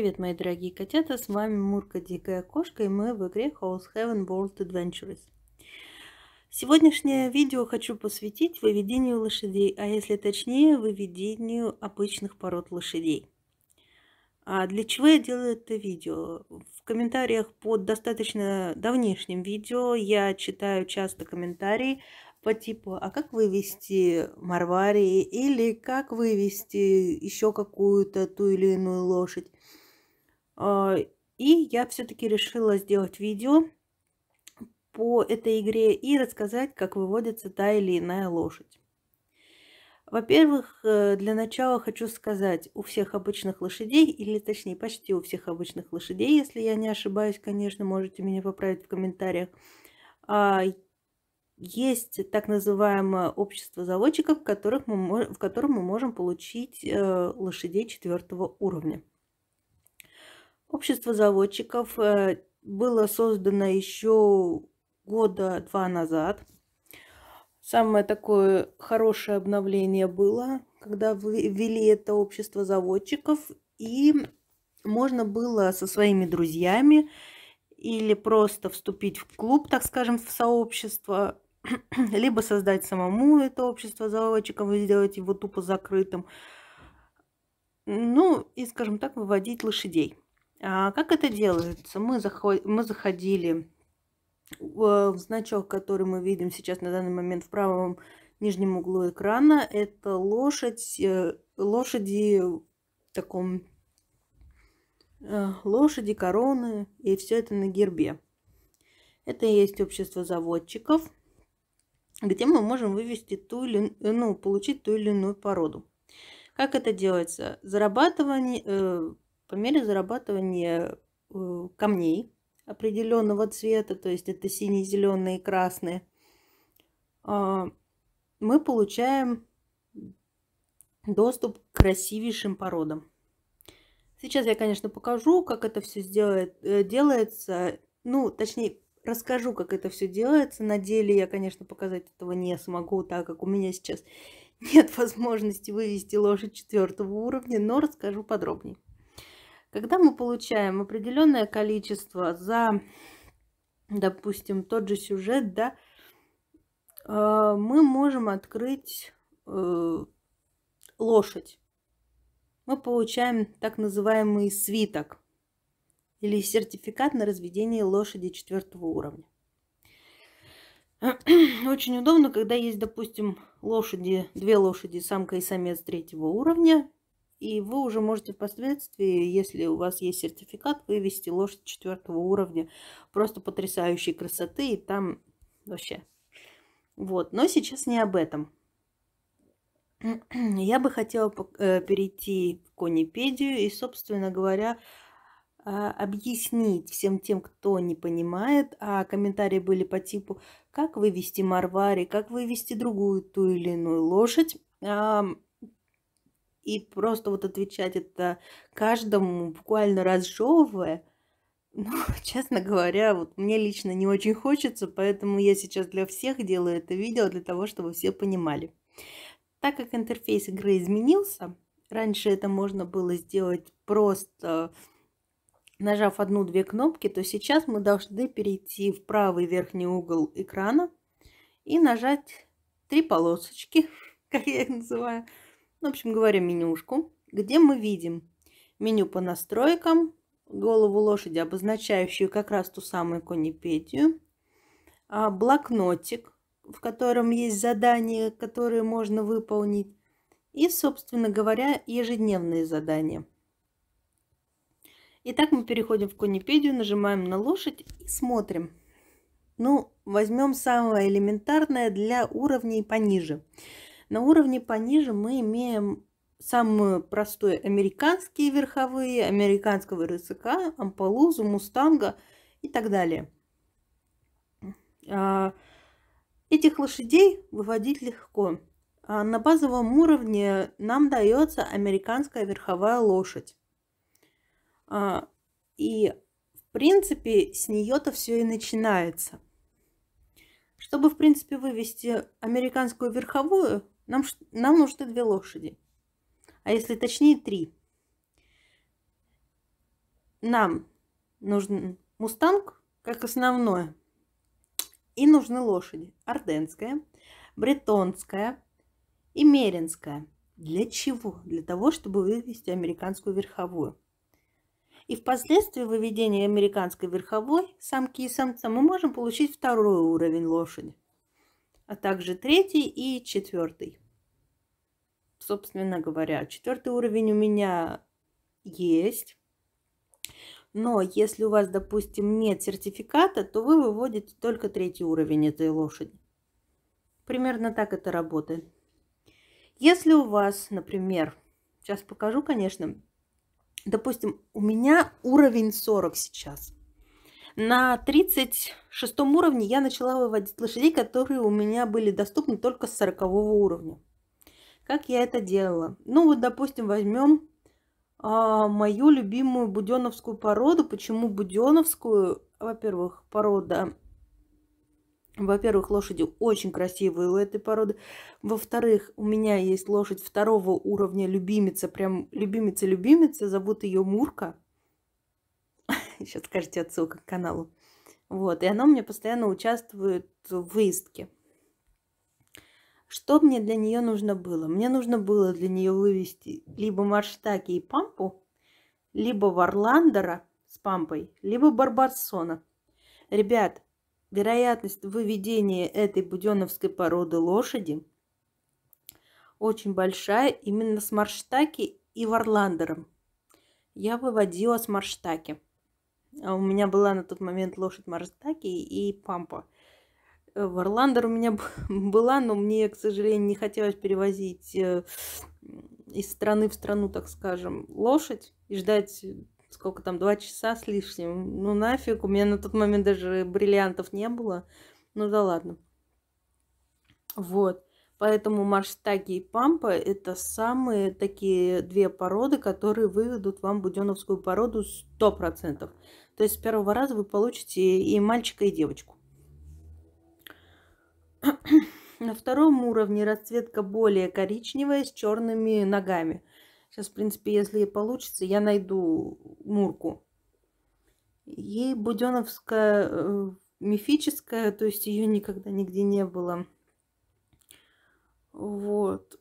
привет, мои дорогие котята! С вами Мурка Дикая Кошка, и мы в игре House Heaven World Adventures. Сегодняшнее видео хочу посвятить выведению лошадей, а если точнее, выведению обычных пород лошадей. А для чего я делаю это видео? В комментариях под достаточно давнешним видео я читаю часто комментарии по типу «А как вывести Марварии?» или «Как вывести еще какую-то ту или иную лошадь?» А, и я все-таки решила сделать видео по этой игре и рассказать, как выводится та или иная лошадь. Во-первых, э, для начала хочу сказать, у всех обычных лошадей, или точнее почти у всех обычных лошадей, если я не ошибаюсь, конечно, можете меня поправить в комментариях, а, есть так называемое общество заводчиков, в котором мы можем получить э, лошадей четвертого уровня. Общество заводчиков э, было создано еще года два назад. Самое такое хорошее обновление было, когда ввели это общество заводчиков, и можно было со своими друзьями или просто вступить в клуб, так скажем, в сообщество, либо создать самому это общество заводчиков и сделать его тупо закрытым. Ну и, скажем так, выводить лошадей. А Как это делается? Мы, заход... мы заходили э, в значок, который мы видим сейчас на данный момент в правом нижнем углу экрана. Это лошадь, э, лошади в таком э, лошади, короны и все это на гербе. Это и есть общество заводчиков, где мы можем вывести ту или, ну, получить ту или иную породу. Как это делается? Зарабатывание, по мере зарабатывания э, камней определенного цвета, то есть это синие, зеленые, красные, а, мы получаем доступ к красивейшим породам. Сейчас я, конечно, покажу, как это все э, делается. Ну, точнее, расскажу, как это все делается. На деле я, конечно, показать этого не смогу, так как у меня сейчас нет возможности вывести лошадь четвертого уровня, но расскажу подробнее. Когда мы получаем определенное количество за, допустим, тот же сюжет, да, э, мы можем открыть э, лошадь. Мы получаем так называемый свиток или сертификат на разведение лошади четвертого уровня. Очень удобно, когда есть, допустим, лошади, две лошади, самка и самец третьего уровня, и вы уже можете впоследствии, если у вас есть сертификат, вывести лошадь четвертого уровня. Просто потрясающей красоты. И там вообще. Вот. Но сейчас не об этом. Я бы хотела э, перейти в конипедию и, собственно говоря, а, объяснить всем тем, кто не понимает, а комментарии были по типу, как вывести Марвари, как вывести другую ту или иную лошадь и просто вот отвечать это каждому, буквально разжевывая, ну, честно говоря, вот мне лично не очень хочется, поэтому я сейчас для всех делаю это видео, для того, чтобы все понимали. Так как интерфейс игры изменился, раньше это можно было сделать просто нажав одну-две кнопки, то сейчас мы должны перейти в правый верхний угол экрана и нажать три полосочки, как я их называю, в общем, говоря менюшку, где мы видим меню по настройкам, голову лошади, обозначающую как раз ту самую конипедию, а, блокнотик, в котором есть задания, которые можно выполнить, и, собственно говоря, ежедневные задания. Итак, мы переходим в конипедию, нажимаем на лошадь и смотрим. Ну, возьмем самое элементарное для уровней пониже – на уровне пониже мы имеем самые простые американские верховые, американского рысака, амполузу, мустанга и так далее. А, этих лошадей выводить легко. А на базовом уровне нам дается американская верховая лошадь. А, и, в принципе, с нее-то все и начинается. Чтобы, в принципе, вывести американскую верховую, нам, нам нужны две лошади. А если точнее, три. Нам нужен мустанг как основное. И нужны лошади. Орденская, бретонская и меринская. Для чего? Для того, чтобы вывести американскую верховую. И впоследствии выведения американской верховой самки и самца мы можем получить второй уровень лошади а также третий и четвертый. Собственно говоря, четвертый уровень у меня есть. Но если у вас, допустим, нет сертификата, то вы выводите только третий уровень этой лошади. Примерно так это работает. Если у вас, например, сейчас покажу, конечно, допустим, у меня уровень 40 сейчас – на 36 уровне я начала выводить лошадей, которые у меня были доступны только с 40 уровня. Как я это делала? Ну вот, допустим, возьмем а, мою любимую буденовскую породу. Почему буденовскую? Во-первых, порода... Во-первых, лошади очень красивые у этой породы. Во-вторых, у меня есть лошадь второго уровня любимица, прям любимица-любимица, зовут ее Мурка. Сейчас скажите отсылка к каналу. Вот, и она мне постоянно участвует в выездке. Что мне для нее нужно было? Мне нужно было для нее вывести либо Марштаки и Пампу, либо Варландера с Пампой, либо Барбарсона. Ребят, вероятность выведения этой буденовской породы лошади очень большая именно с Марштаки и Варландером. Я выводила с Марштаки. А у меня была на тот момент лошадь Марстаки и Пампа. Э, Варландер у меня была, но мне, к сожалению, не хотелось перевозить э, из страны в страну, так скажем, лошадь и ждать э, сколько там, два часа с лишним. Ну нафиг, у меня на тот момент даже бриллиантов не было. Ну да ладно. Вот. Поэтому марштаги и пампа – это самые такие две породы, которые выведут вам буденовскую породу 100%. То есть с первого раза вы получите и мальчика, и девочку. На втором уровне расцветка более коричневая с черными ногами. Сейчас, в принципе, если получится, я найду Мурку. Ей буденовская э, мифическая, то есть ее никогда нигде не было. Вот.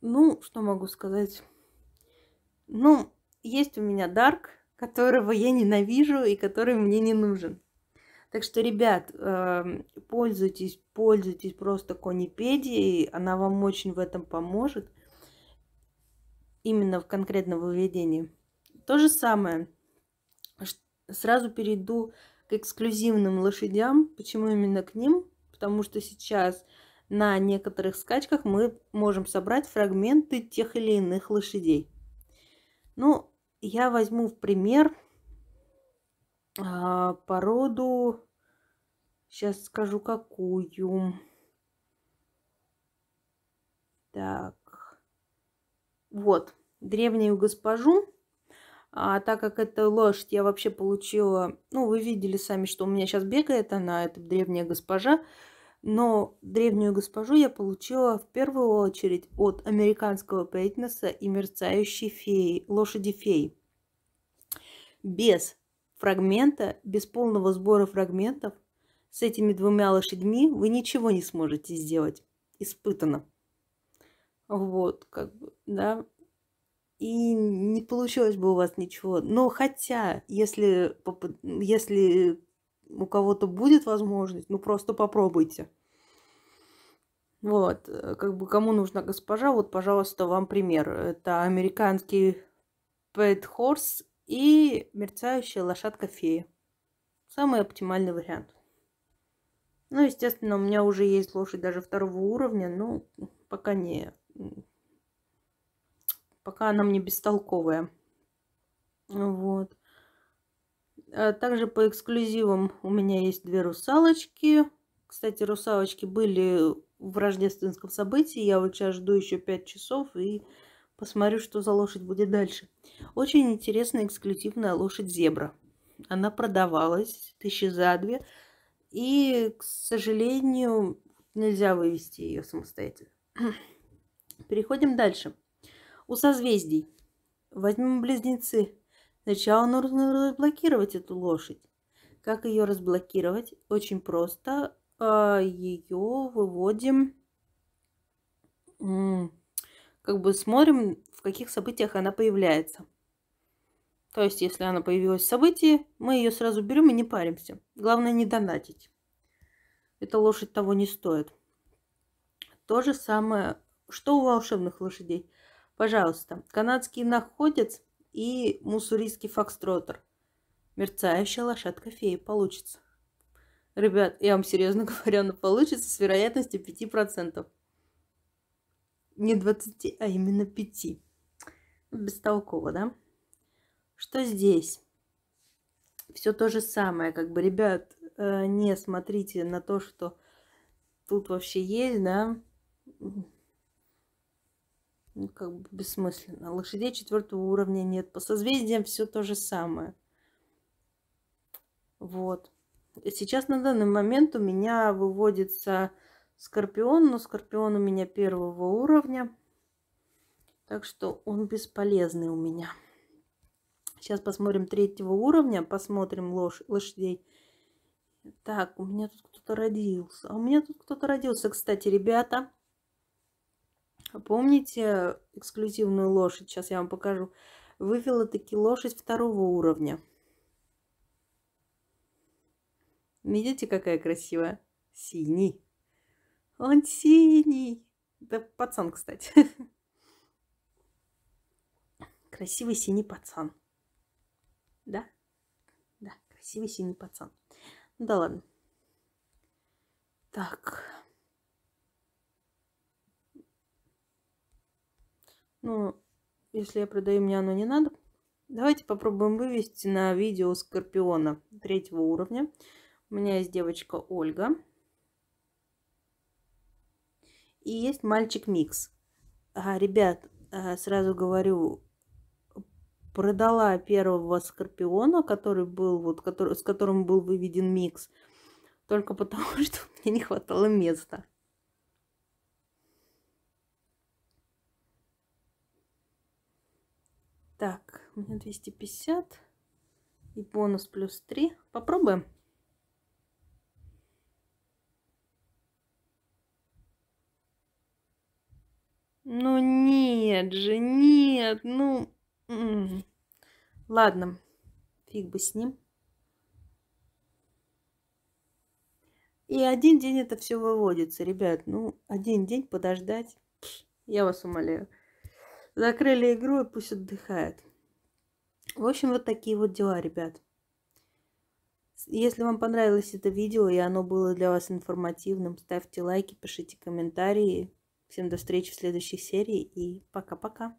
Ну, что могу сказать? Ну, есть у меня Дарк которого я ненавижу и который мне не нужен. Так что, ребят, эм, пользуйтесь, пользуйтесь просто конипедией, она вам очень в этом поможет, именно в конкретном выведении. То же самое, сразу перейду к эксклюзивным лошадям. Почему именно к ним? Потому что сейчас на некоторых скачках мы можем собрать фрагменты тех или иных лошадей. Ну, я возьму в пример а, породу, сейчас скажу какую. Так, вот, древнюю госпожу. А так как это лошадь, я вообще получила... Ну, вы видели сами, что у меня сейчас бегает она, это древняя госпожа. Но древнюю госпожу я получила в первую очередь от американского Пейтнеса и мерцающей феи, лошади феи. Без фрагмента, без полного сбора фрагментов, с этими двумя лошадьми вы ничего не сможете сделать. Испытано. Вот, как бы, да. И не получилось бы у вас ничего. Но хотя, если, если у кого-то будет возможность, ну просто попробуйте. Вот, э, как бы кому нужна госпожа, вот, пожалуйста, вам пример. Это американский Pet Horse и мерцающая лошадка феи, Самый оптимальный вариант. Ну, естественно, у меня уже есть лошадь даже второго уровня, но ну, пока не... Пока она мне бестолковая. Вот. А также по эксклюзивам у меня есть две русалочки. Кстати, русалочки были в рождественском событии. Я вот сейчас жду еще 5 часов и посмотрю, что за лошадь будет дальше. Очень интересная эксклюзивная лошадь зебра. Она продавалась тысячи за две. И, к сожалению, нельзя вывести ее самостоятельно. Переходим дальше. У созвездий. Возьмем близнецы. Сначала нужно разблокировать эту лошадь. Как ее разблокировать? Очень просто. А, ее выводим, как бы смотрим, в каких событиях она появляется. То есть, если она появилась в событии, мы ее сразу берем и не паримся. Главное не донатить. Эта лошадь того не стоит. То же самое, что у волшебных лошадей. Пожалуйста, канадский находец и муссурийский фокстротер. Мерцающая лошадка феи получится. Ребят, я вам серьезно говорю, она получится с вероятностью 5%. Не 20, а именно 5. Бестолково, да? Что здесь? Все то же самое. Как бы, ребят, э, не смотрите на то, что тут вообще есть, да? Ну, как бы бессмысленно. Лошадей четвертого уровня нет. По созвездиям все то же самое. Вот. Сейчас на данный момент у меня выводится скорпион, но скорпион у меня первого уровня. Так что он бесполезный у меня. Сейчас посмотрим третьего уровня, посмотрим лош лошадей. Так, у меня тут кто-то родился. А у меня тут кто-то родился, кстати, ребята. Помните э, эксклюзивную лошадь? Сейчас я вам покажу. Вывела таки лошадь второго уровня. Видите, какая красивая? Синий. Он синий. Да пацан, кстати. Красивый синий пацан. Да? Да, красивый синий пацан. Ну да ладно. Так. Ну, если я продаю, мне оно не надо. Давайте попробуем вывести на видео скорпиона третьего уровня. У меня есть девочка Ольга. И есть мальчик Микс. А, ребят, а, сразу говорю, продала первого скорпиона, который был, вот, который, с которым был выведен Микс, только потому, что мне не хватало места. у меня 250 и бонус плюс 3. Попробуем. Ну нет же, нет, ну... М-м. Ладно, фиг бы с ним. И один день это все выводится, ребят. Ну, один день подождать. Я вас умоляю. Закрыли игру и пусть отдыхает. В общем, вот такие вот дела, ребят. Если вам понравилось это видео и оно было для вас информативным, ставьте лайки, пишите комментарии. Всем до встречи в следующей серии и пока-пока.